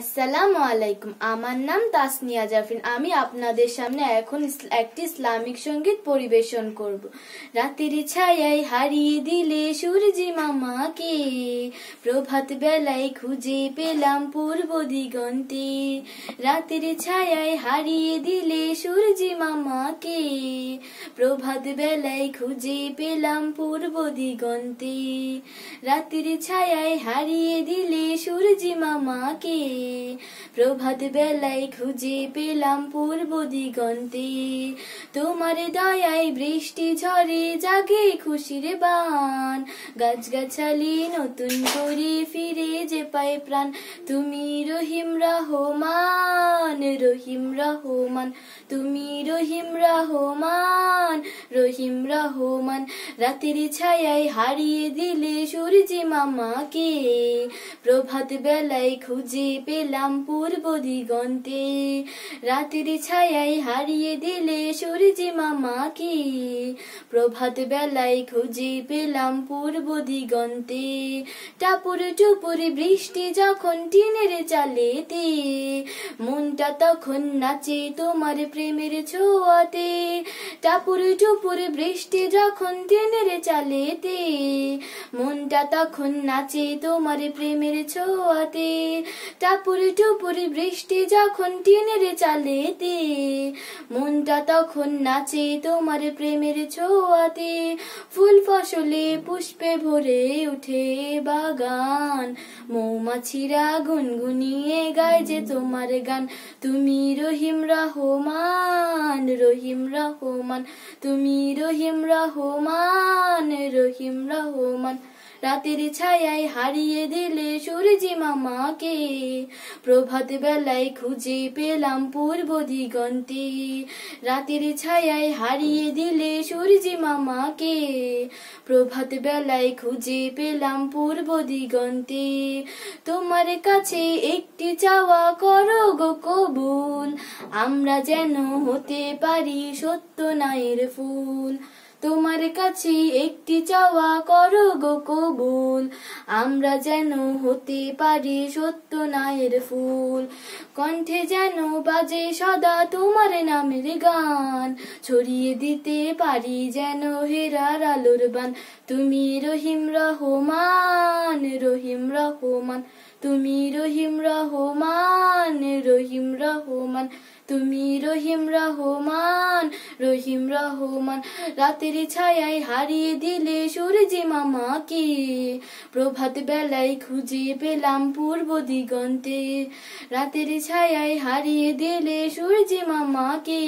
আসসালামু আলাইকুম আমার নাম তাসনিয়া জাফরিন আমি আপনাদের সামনে এখন একটি ইসলামিক সঙ্গীত পরিবেশন করব রাতের ছায়ায় হারিয়ে দিলে সুরজি মামাকে প্রভাত বেলায় খুঁজে পেলাম পূর্ব দিগন্তে রাতের ছায়ায় হারিয়ে দিলে সূর্যি মামাকে প্রভাত বেলায় খুঁজে পেলাম পূর্ব দিগন্তে রাতের ছায়ায় হারিয়ে দিলে সূর্যি মামাকে প্রভাত বেলায় খুঁজে পেলাম পূর্ব দিগন্তে তোমার দয়ায় বৃষ্টি ঝরে জাগে খুশির বান গাছগাছালি নতুন করি ফিরে যে পাই প্রাণ তুমি রহিম রহমান রহিম রহমান তুমি রহিম রহমান রহিম রহমান রাতের ছায়ায় হারিয়ে দিলে সূর্যি মামাকে প্রভাত বেলায় খুঁজে পেলাম পূর্ব দিগন্তে রাতের ছায়ায় হারিয়ে দিলে সূর্যি মামাকে প্রভাত বেলায় খুঁজে পেলাম পূর্ব দিগন্তে টাপুরে টুপুরে বৃষ্টি যখন টিনেরে চালেতে মনটা তখন নাচে তোমার প্রেমের ছোঁয়াতে টাপুরে টুপুরে বৃষ্টি যখন টিনেরে চালেতে মনটা তখন নাচে তোমার প্রেমের ছোঁয়াতে টাপুরি টুপুরি বৃষ্টি যখন টিনের চালে দে মনটা তখন নাচে তোমার প্রেমের ছোয়াতে ফুল ফসলে পুষ্পে ভরে উঠে বাগান মৌমাছিরা গুনগুনিয়ে গায় যে তোমার গান তুমি রহিম রহমান রহমান রহিম রহমান তুমি রহিম রহমান রহিম রহমান রাতের ছায়ায় হারিয়ে দিলে সূর্যি মামাকে প্রভাত বেলায় খুঁজে পেলাম পূর্ব দিগন্তে রাতের ছায়ায় হারিয়ে দিলে সূর্যি মামাকে প্রভাত বেলায় খুঁজে পেলাম পূর্ব দিগন্তে তোমার কাছে একটি চাওয়া করো গো কবুল আমরা যেন হতে পারি সত্য নায়ের ফুল তোমার কাছে একটি চাওয়া করো গো কবুল আমরা যেন হতে পারি সত্য নায়ের ফুল কণ্ঠে যেন বাজে সদা তোমার নামের গান ছড়িয়ে দিতে পারি যেন হেরার আলোর বান তুমি রহিম রহমান রহিম রহমান তুমি রহিম রহমান রহিম রহমান তুমি রহিম রহমান রহিম রহমান রাতের ছায়ায় হারিয়ে দিলে সূর্যি মামাকে প্রভাত বেলায় খুঁজে পেলাম পূর্ব দিগন্তে রাতের ছায়ায় হারিয়ে দিলে সূর্যি মামাকে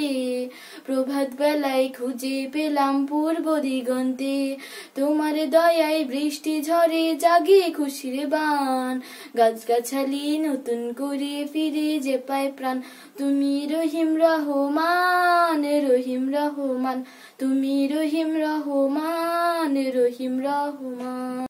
প্রভাত বেলায় খুঁজে পেলাম পূর্ব দিগন্তে তোমার দয়ায় বৃষ্টি ঝরে জাগে খুশির বান গাছালি নতুন করে ফিরে যে পায় প্রাণ তুমি রহিম রহমান রহিম রহমান তুমি রহিম রহমান রহিম রহমান